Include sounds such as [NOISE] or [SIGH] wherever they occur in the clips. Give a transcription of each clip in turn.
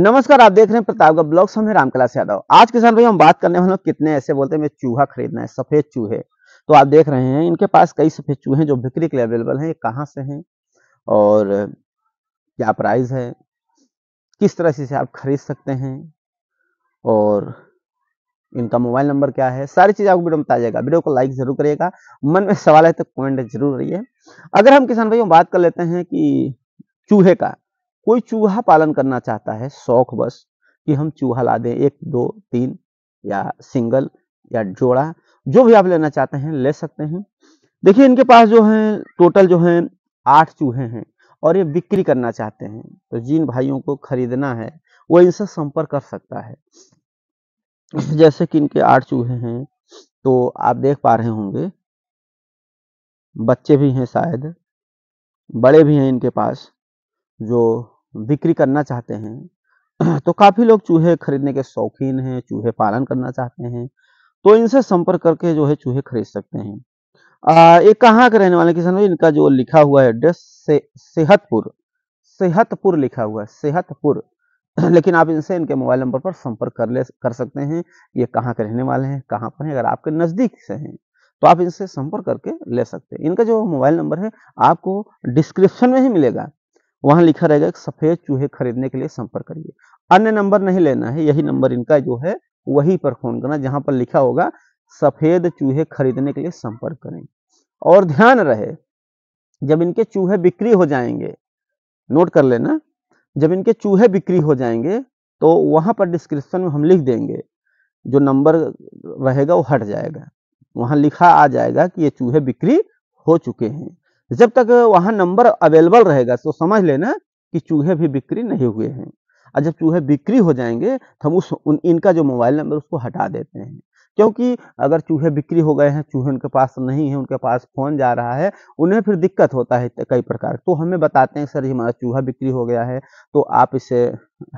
नमस्कार आप देख रहे हैं प्रतापगढ़ ब्लॉग हमें रामकलास यादव आज किसान भाई हम बात करने वाले कितने ऐसे बोलते हैं चूहा खरीदना है सफेद चूहे तो आप देख रहे हैं इनके पास कई सफेद चूहे जो बिक्री के लिए अवेलेबल है ये कहाँ से हैं और क्या प्राइस है किस तरह से इसे आप खरीद सकते हैं और इनका मोबाइल नंबर क्या है सारी चीज़ आपको वीडियो में बताया जाएगा वीडियो को लाइक जरूर करिएगा मन में सवाल है तो कमेंट जरूर रहिए अगर हम किसान भाइयों बात कर लेते हैं कि चूहे का कोई चूहा पालन करना चाहता है शौक बस कि हम चूहा ला दें एक दो तीन या सिंगल या जोड़ा जो भी आप लेना चाहते हैं ले सकते हैं देखिए इनके पास जो है टोटल जो है आठ चूहे हैं और ये बिक्री करना चाहते हैं तो जिन भाइयों को खरीदना है वो इनसे संपर्क कर सकता है जैसे कि इनके आठ चूहे हैं तो आप देख पा रहे होंगे बच्चे भी हैं शायद बड़े भी हैं इनके पास जो बिक्री करना चाहते हैं [CLEARS THROAT] तो काफ़ी लोग चूहे खरीदने के शौकीन हैं चूहे पालन करना चाहते हैं तो इनसे संपर्क करके जो है चूहे खरीद सकते हैं आ, ये कहाँ के रहने वाले किसान भाई इनका जो लिखा हुआ है एड्रेस से, सेहतपुर सेहतपुर लिखा हुआ है सेहतपुर [CLEARS THROAT] लेकिन आप इनसे इनके मोबाइल नंबर पर संपर्क कर ले कर सकते हैं ये कहाँ के रहने वाले हैं कहाँ पर हैं अगर आपके नज़दीक से हैं तो आप इनसे संपर्क करके ले सकते हैं इनका जो मोबाइल नंबर है आपको डिस्क्रिप्शन में ही मिलेगा वहां लिखा रहेगा सफेद चूहे खरीदने के लिए संपर्क करिए अन्य नंबर नहीं लेना है यही नंबर इनका जो है वही पर फोन करना जहां पर लिखा होगा सफेद चूहे खरीदने के लिए संपर्क करें और ध्यान रहे जब इनके चूहे बिक्री हो जाएंगे नोट कर लेना जब इनके चूहे बिक्री हो जाएंगे तो वहां पर डिस्क्रिप्शन में हम लिख देंगे जो नंबर रहेगा वो हट जाएगा वहां लिखा आ जाएगा कि ये चूहे बिक्री हो चुके हैं जब तक वहां नंबर अवेलेबल रहेगा तो समझ लेना कि चूहे भी बिक्री नहीं हुए हैं और जब चूहे बिक्री हो जाएंगे तो हम उस उन इनका जो मोबाइल नंबर उसको हटा देते हैं क्योंकि अगर चूहे बिक्री हो गए हैं चूहे उनके पास नहीं है उनके पास फ़ोन जा रहा है उन्हें फिर दिक्कत होता है कई प्रकार तो हमें बताते हैं सर ये हमारा चूहा बिक्री हो गया है तो आप इसे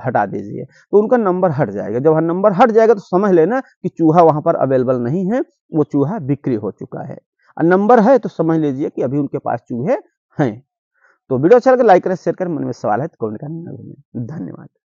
हटा दीजिए तो उनका नंबर हट जाएगा जब नंबर हट जाएगा तो समझ लेना कि चूहा वहां पर अवेलेबल नहीं है वो चूहा बिक्री हो चुका है नंबर है तो समझ लीजिए कि अभी उनके पास चूहे हैं तो वीडियो अच्छा लगे लाइक करें शेयर करें मन में सवाल है तो कमेंट करना धन्यवाद